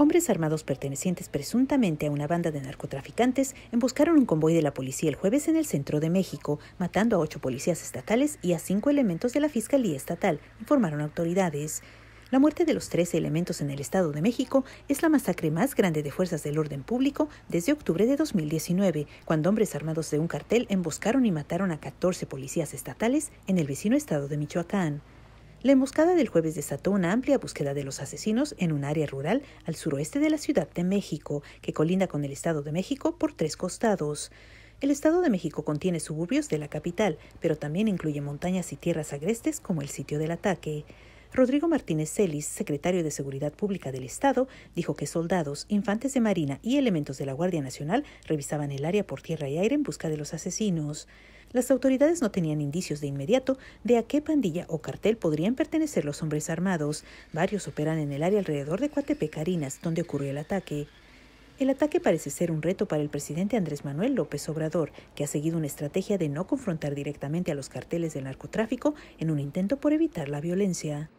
Hombres armados pertenecientes presuntamente a una banda de narcotraficantes emboscaron un convoy de la policía el jueves en el centro de México, matando a ocho policías estatales y a cinco elementos de la Fiscalía Estatal, informaron autoridades. La muerte de los 13 elementos en el Estado de México es la masacre más grande de fuerzas del orden público desde octubre de 2019, cuando hombres armados de un cartel emboscaron y mataron a 14 policías estatales en el vecino estado de Michoacán. La emboscada del jueves desató una amplia búsqueda de los asesinos en un área rural al suroeste de la Ciudad de México, que colinda con el Estado de México por tres costados. El Estado de México contiene suburbios de la capital, pero también incluye montañas y tierras agrestes como el sitio del ataque. Rodrigo Martínez Celis, secretario de Seguridad Pública del Estado, dijo que soldados, infantes de Marina y elementos de la Guardia Nacional revisaban el área por tierra y aire en busca de los asesinos. Las autoridades no tenían indicios de inmediato de a qué pandilla o cartel podrían pertenecer los hombres armados. Varios operan en el área alrededor de Cuatepecarinas, donde ocurrió el ataque. El ataque parece ser un reto para el presidente Andrés Manuel López Obrador, que ha seguido una estrategia de no confrontar directamente a los carteles del narcotráfico en un intento por evitar la violencia.